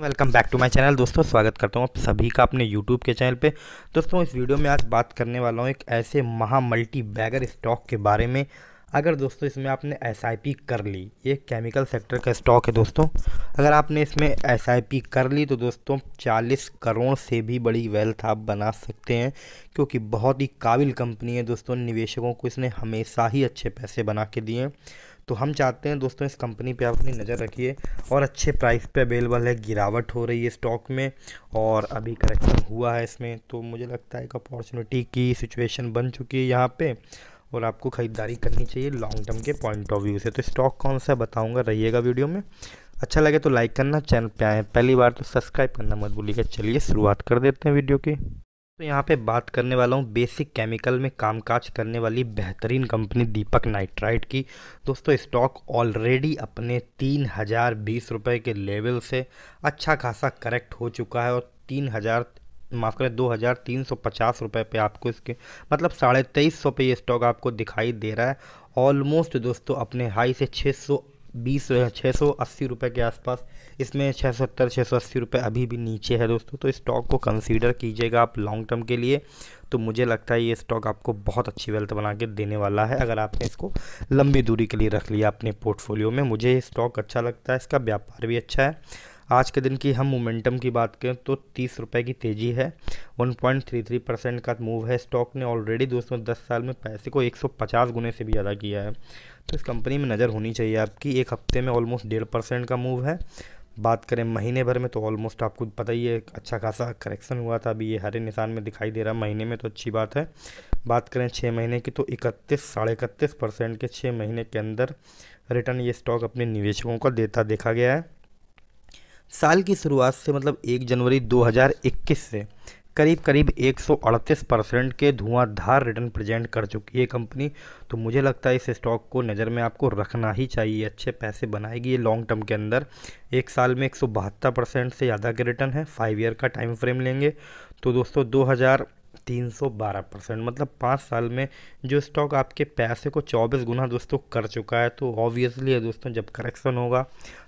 welcome back to my channel दोस्तों स्वागत करता हूँ आप सभी का अपने यूट्यूब के चैनल पे दोस्तों इस वीडियो में आज बात करने वाला हूँ एक ऐसे महा मल्टी बैगर स्टॉक के बारे में अगर दोस्तों इसमें आपने एस कर ली ये केमिकल सेक्टर का स्टॉक है दोस्तों अगर आपने इसमें एस कर ली तो दोस्तों 40 करोड़ से भी बड़ी वेल्थ आप बना सकते हैं क्योंकि बहुत ही काबिल कंपनी है दोस्तों निवेशकों को इसने हमेशा ही अच्छे पैसे बना के दिए तो हम चाहते हैं दोस्तों इस कंपनी पे आप अपनी नज़र रखिए और अच्छे प्राइस पे अवेलेबल है गिरावट हो रही है स्टॉक में और अभी करेक्शन हुआ है इसमें तो मुझे लगता है एक अपॉर्चुनिटी की सिचुएशन बन चुकी है यहाँ पे और आपको ख़रीदारी करनी चाहिए लॉन्ग टर्म के पॉइंट ऑफ व्यू से तो स्टॉक कौन सा बताऊँगा रहिएगा वीडियो में अच्छा लगे तो लाइक करना चैनल पर आए पहली बार तो सब्सक्राइब करना मत भूलिएगा चलिए शुरुआत कर देते हैं वीडियो की तो यहाँ पे बात करने वाला हूँ बेसिक केमिकल में कामकाज करने वाली बेहतरीन कंपनी दीपक नाइट्राइट की दोस्तों स्टॉक ऑलरेडी अपने तीन हज़ार बीस रुपये के लेवल से अच्छा खासा करेक्ट हो चुका है और तीन हज़ार माफ़ करें दो हज़ार तीन सौ पचास रुपये पर आपको इसके मतलब साढ़े तेईस सौ पे ये स्टॉक आपको दिखाई दे रहा है ऑलमोस्ट दोस्तों अपने हाई से छः सौ बीस छः सौ अस्सी रुपये के आसपास इसमें छः सौ सत्तर छः सौ अस्सी रुपये अभी भी नीचे है दोस्तों तो स्टॉक को कंसीडर कीजिएगा आप लॉन्ग टर्म के लिए तो मुझे लगता है ये स्टॉक आपको बहुत अच्छी वेल्थ बना के देने वाला है अगर आपने इसको लंबी दूरी के लिए रख लिया अपने पोर्टफोलियो में मुझे ये स्टॉक अच्छा लगता है इसका व्यापार भी अच्छा है आज के दिन की हम मोमेंटम की बात करें तो तीस रुपये की तेज़ी है 1.33 परसेंट का मूव है स्टॉक ने ऑलरेडी दोस्तों दस साल में पैसे को 150 गुने से भी ज़्यादा किया है तो इस कंपनी में नज़र होनी चाहिए आपकी एक हफ्ते में ऑलमोस्ट डेढ़ परसेंट का मूव है बात करें महीने भर में तो ऑलमोस्ट आपको पता ही है अच्छा खासा करेक्शन हुआ था अभी ये हरे निशान में दिखाई दे रहा महीने में तो अच्छी बात है बात करें छः महीने की तो इकतीस साढ़े इकतीस परसेंट के छः महीने के अंदर रिटर्न ये स्टॉक अपने निवेशकों का देता देखा गया है साल की शुरुआत से मतलब एक जनवरी दो से करीब करीब 138 परसेंट के धुआंधार रिटर्न प्रेजेंट कर चुकी है कंपनी तो मुझे लगता है इस स्टॉक को नज़र में आपको रखना ही चाहिए अच्छे पैसे बनाएगी ये लॉन्ग टर्म के अंदर एक साल में एक परसेंट से ज़्यादा के रिटर्न है फाइव ईयर का टाइम फ्रेम लेंगे तो दोस्तों दो हज़ार तीन सौ बारह परसेंट मतलब पाँच साल में जो स्टॉक आपके पैसे को चौबीस गुना दोस्तों कर चुका है तो ऑब्वियसली है दोस्तों जब करेक्शन होगा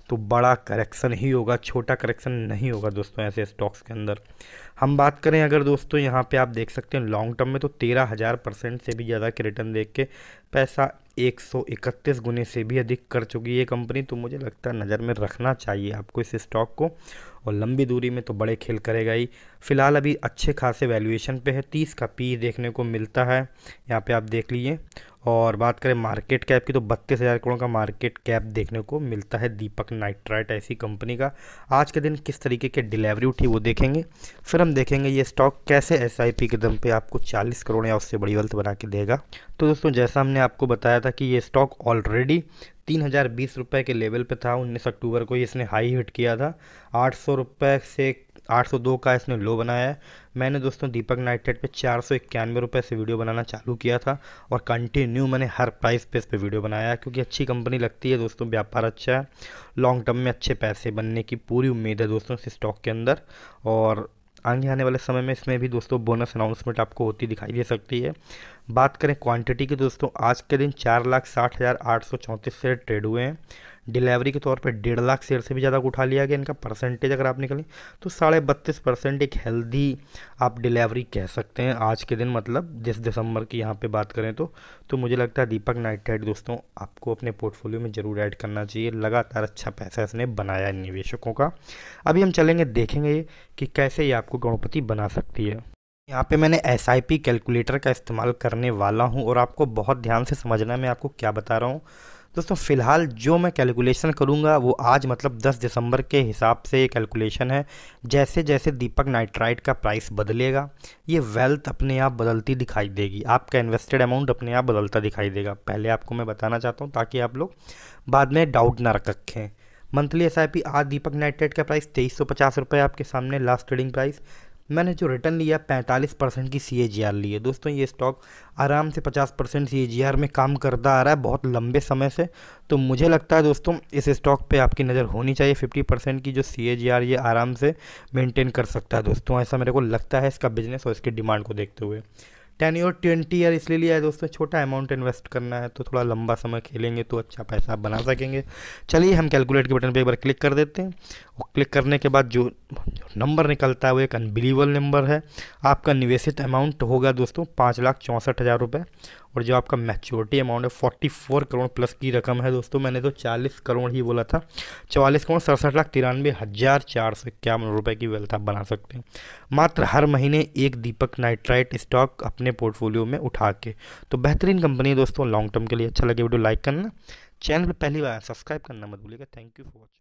तो बड़ा करेक्शन ही होगा छोटा करेक्शन नहीं होगा दोस्तों ऐसे स्टॉक्स के अंदर हम बात करें अगर दोस्तों यहाँ पे आप देख सकते हैं लॉन्ग टर्म में तो तेरह हज़ार परसेंट से भी ज़्यादा के रिटर्न देख के पैसा एक सौ इकतीस गुने से भी अधिक कर चुकी है कंपनी तो मुझे लगता है नज़र में रखना चाहिए आपको इस स्टॉक को और लंबी दूरी में तो बड़े खेल करेगा ही फिलहाल अभी अच्छे खासे वैल्यूएशन पे है तीस का पी देखने को मिलता है यहाँ पे आप देख लीजिए और बात करें मार्केट कैप की तो बत्तीस हज़ार करोड़ का मार्केट कैप देखने को मिलता है दीपक नाइट्राइट ऐसी कंपनी का आज के दिन किस तरीके की डिलीवरी उठी वो देखेंगे फिर हम देखेंगे ये स्टॉक कैसे एस के दम पे आपको 40 करोड़ या उससे बड़ी वेल्थ बना के देगा तो दोस्तों जैसा हमने आपको बताया था कि ये स्टॉक ऑलरेडी तीन हज़ार बीस रुपये के लेवल पे था उन्नीस अक्टूबर को ही इसने हाई हिट किया था आठ सौ रुपये से आठ सौ दो का इसने लो बनाया है मैंने दोस्तों दीपक नाइटेड पे चार सौ इक्यानवे रुपये से वीडियो बनाना चालू किया था और कंटिन्यू मैंने हर प्राइस पे इस पर वीडियो बनाया क्योंकि अच्छी कंपनी लगती है दोस्तों व्यापार अच्छा है लॉन्ग टर्म में अच्छे पैसे बनने की पूरी उम्मीद है दोस्तों इस स्टॉक के अंदर और आगे आने वाले समय में इसमें भी दोस्तों बोनस अनाउंसमेंट आपको होती दिखाई दे सकती है बात करें क्वांटिटी की दोस्तों आज के दिन चार लाख साठ हज़ार आठ सौ चौंतीस शेयर ट्रेड हुए हैं डिलीवरी के तौर पे डेढ़ लाख शेयर से भी ज़्यादा उठा लिया गया इनका परसेंटेज अगर आप निकलें तो साढ़े बत्तीस परसेंट एक हेल्दी आप डिलीवरी कह सकते हैं आज के दिन मतलब जिस दिसंबर की यहाँ पे बात करें तो तो मुझे लगता है दीपक नाइट दोस्तों आपको अपने पोर्टफोलियो में ज़रूर ऐड करना चाहिए लगातार अच्छा पैसा इसने बनाया इन निवेशकों का अभी हम चलेंगे देखेंगे कि कैसे ये आपको गणपति बना सकती है यहाँ पे मैंने एस कैलकुलेटर का इस्तेमाल करने वाला हूँ और आपको बहुत ध्यान से समझना है मैं आपको क्या बता रहा हूँ दोस्तों फ़िलहाल जो मैं कैलकुलेशन करूँगा वो आज मतलब 10 दिसंबर के हिसाब से ये कैलकुलेशन है जैसे जैसे दीपक नाइट्राइट का प्राइस बदलेगा ये वेल्थ अपने आप बदलती दिखाई देगी आपका इन्वेस्टेड अमाउंट अपने आप बदलता दिखाई देगा पहले आपको मैं बताना चाहता हूँ ताकि आप लोग बाद में डाउट ना रखें मंथली एस आई पी आज दीपक नाइट्राइट का प्राइस तेईस सौ पचास रुपये आपके सामने लास्ट ट्रेडिंग प्राइस मैंने जो रिटर्न लिया 45 परसेंट की सी लिए दोस्तों ये स्टॉक आराम से 50 परसेंट सी में काम करता आ रहा है बहुत लंबे समय से तो मुझे लगता है दोस्तों इस स्टॉक पे आपकी नज़र होनी चाहिए 50 परसेंट की जो सी ये आराम से मेंटेन कर सकता है दोस्तों ऐसा मेरे को लगता है इसका बिजनेस और इसके डिमांड को देखते हुए टेन ईयर ट्वेंटी ईयर इसलिए लिया है दोस्तों छोटा अमाउंट इन्वेस्ट करना है तो थोड़ा लंबा समय खेलेंगे तो अच्छा पैसा आप बना सकेंगे चलिए हम कैलकुलेट के बटन पे एक बार क्लिक कर देते हैं और क्लिक करने के बाद जो, जो नंबर निकलता है वो एक अनबिलीवल नंबर है आपका निवेशित अमाउंट होगा दोस्तों पाँच लाख चौंसठ हज़ार रुपये और जो आपका मैच्योरिटी अमाउंट है फोर्टी फोर करोड़ प्लस की रकम है दोस्तों मैंने तो चालीस करोड़ ही बोला था चवालीस करोड़ सड़सठ लाख तिरानवे हज़ार चार सौ इक्यावन रुपये की वेल्थ आप बना सकते हैं मात्र हर महीने एक दीपक नाइट्राइट स्टॉक अपने पोर्टफोलियो में उठा के तो बेहतरीन कंपनी है दोस्तों लॉन्ग टर्म के लिए अच्छा लगे वीडियो लाइक करना चैनल पर पहली बार सब्सक्राइब करना मत भूलिएगा थैंक यू फॉर वॉचिंग